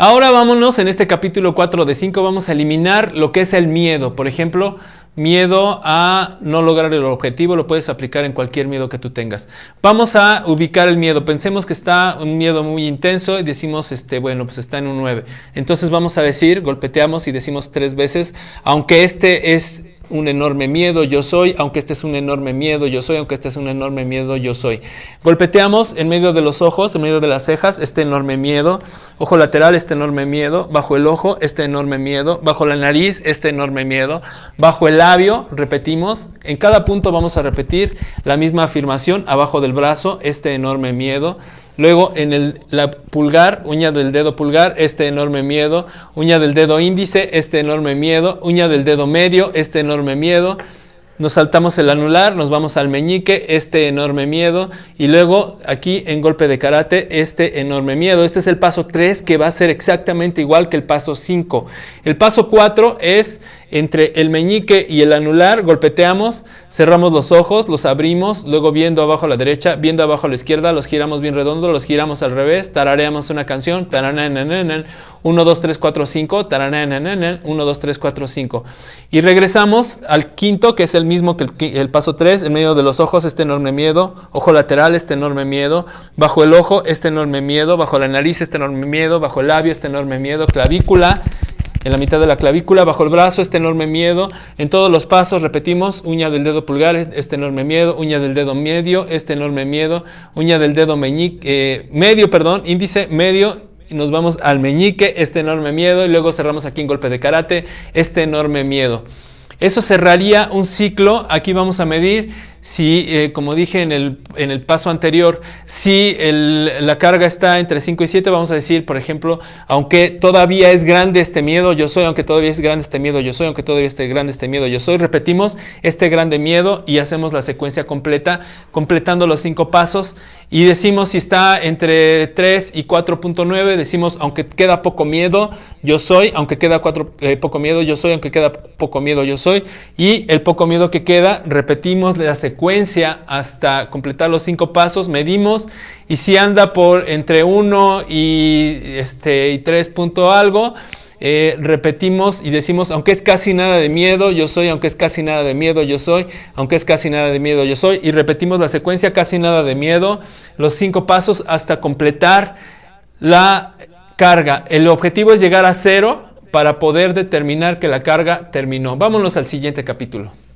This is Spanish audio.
Ahora vámonos, en este capítulo 4 de 5 vamos a eliminar lo que es el miedo. Por ejemplo, miedo a no lograr el objetivo, lo puedes aplicar en cualquier miedo que tú tengas. Vamos a ubicar el miedo. Pensemos que está un miedo muy intenso y decimos, este, bueno, pues está en un 9. Entonces vamos a decir, golpeteamos y decimos tres veces, aunque este es un enorme miedo, yo soy, aunque este es un enorme miedo, yo soy, aunque este es un enorme miedo, yo soy. Golpeteamos en medio de los ojos, en medio de las cejas, este enorme miedo, ojo lateral, este enorme miedo, bajo el ojo, este enorme miedo, bajo la nariz, este enorme miedo, bajo el labio, repetimos, en cada punto vamos a repetir la misma afirmación, abajo del brazo, este enorme miedo, Luego en el la pulgar, uña del dedo pulgar, este enorme miedo. Uña del dedo índice, este enorme miedo. Uña del dedo medio, este enorme miedo. Nos saltamos el anular, nos vamos al meñique, este enorme miedo. Y luego aquí en golpe de karate, este enorme miedo. Este es el paso 3 que va a ser exactamente igual que el paso 5. El paso 4 es entre el meñique y el anular, golpeteamos, cerramos los ojos, los abrimos, luego viendo abajo a la derecha, viendo abajo a la izquierda, los giramos bien redondo, los giramos al revés, tarareamos una canción, tarananananan, 1, 2, 3, 4, 5, tarananananan, 1, 2, 3, 4, 5. Y regresamos al quinto, que es el mismo que el paso 3, en medio de los ojos, este enorme miedo, ojo lateral, este enorme miedo, bajo el ojo, este enorme miedo, bajo la nariz, este enorme miedo, bajo el labio, este enorme miedo, clavícula, en la mitad de la clavícula, bajo el brazo, este enorme miedo. En todos los pasos, repetimos, uña del dedo pulgar, este enorme miedo, uña del dedo medio, este enorme miedo, uña del dedo meñique, eh, medio, perdón, índice medio, y nos vamos al meñique, este enorme miedo, y luego cerramos aquí en golpe de karate, este enorme miedo. Eso cerraría un ciclo, aquí vamos a medir si, eh, como dije en el, en el, paso anterior, si la carga está entre 5 y 7, vamos a decir, por ejemplo, aunque todavía es grande este miedo, yo soy, aunque todavía es grande este miedo, yo soy, aunque todavía esté grande este miedo, yo soy, repetimos este grande miedo y hacemos la secuencia completa, completando los cinco pasos y decimos si está entre 3 y 4.9, decimos, aunque queda poco miedo, yo soy, aunque queda cuatro, eh, poco miedo, yo soy, aunque queda poco miedo, yo soy, y el poco miedo que queda, repetimos la secuencia secuencia hasta completar los cinco pasos, medimos y si anda por entre 1 y, este, y 3 punto algo, eh, repetimos y decimos, aunque es casi nada de miedo, yo soy, aunque es casi nada de miedo, yo soy, aunque es casi nada de miedo, yo soy, y repetimos la secuencia, casi nada de miedo, los cinco pasos hasta completar la carga. El objetivo es llegar a cero para poder determinar que la carga terminó. Vámonos al siguiente capítulo.